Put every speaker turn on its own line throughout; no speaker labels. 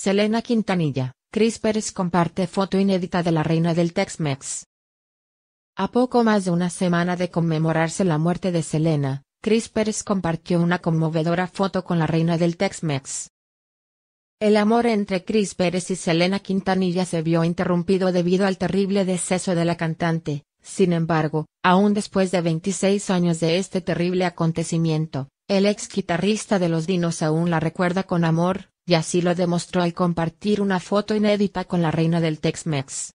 Selena Quintanilla, Chris Pérez comparte foto inédita de la reina del Tex-Mex. A poco más de una semana de conmemorarse la muerte de Selena, Chris Pérez compartió una conmovedora foto con la reina del Tex-Mex. El amor entre Chris Pérez y Selena Quintanilla se vio interrumpido debido al terrible deceso de la cantante, sin embargo, aún después de 26 años de este terrible acontecimiento, el ex guitarrista de los Dinos aún la recuerda con amor, y así lo demostró al compartir una foto inédita con la reina del Tex-Mex.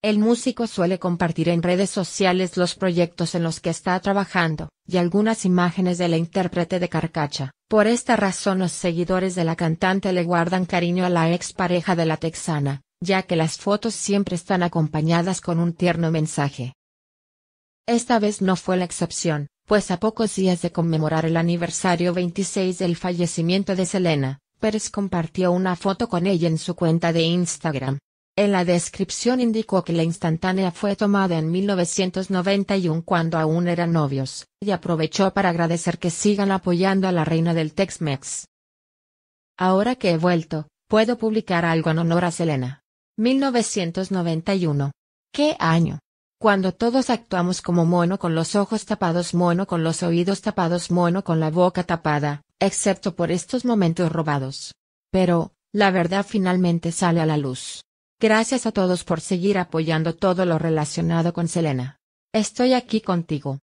El músico suele compartir en redes sociales los proyectos en los que está trabajando, y algunas imágenes de la intérprete de Carcacha. Por esta razón los seguidores de la cantante le guardan cariño a la ex pareja de la texana, ya que las fotos siempre están acompañadas con un tierno mensaje. Esta vez no fue la excepción, pues a pocos días de conmemorar el aniversario 26 del fallecimiento de Selena, Pérez compartió una foto con ella en su cuenta de Instagram. En la descripción indicó que la instantánea fue tomada en 1991 cuando aún eran novios, y aprovechó para agradecer que sigan apoyando a la reina del Tex-Mex. Ahora que he vuelto, puedo publicar algo en honor a Selena. 1991. ¡Qué año! Cuando todos actuamos como mono con los ojos tapados, mono con los oídos tapados, mono con la boca tapada, excepto por estos momentos robados. Pero, la verdad finalmente sale a la luz. Gracias a todos por seguir apoyando todo lo relacionado con Selena. Estoy aquí contigo.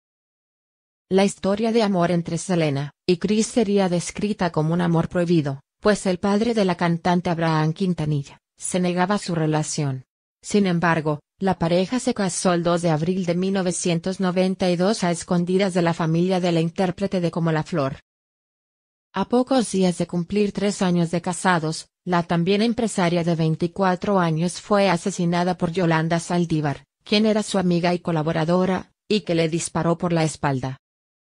La historia de amor entre Selena y Chris sería descrita como un amor prohibido, pues el padre de la cantante Abraham Quintanilla se negaba a su relación. Sin embargo, la pareja se casó el 2 de abril de 1992 a escondidas de la familia de la intérprete de Como la Flor. A pocos días de cumplir tres años de casados, la también empresaria de 24 años fue asesinada por Yolanda Saldívar, quien era su amiga y colaboradora, y que le disparó por la espalda.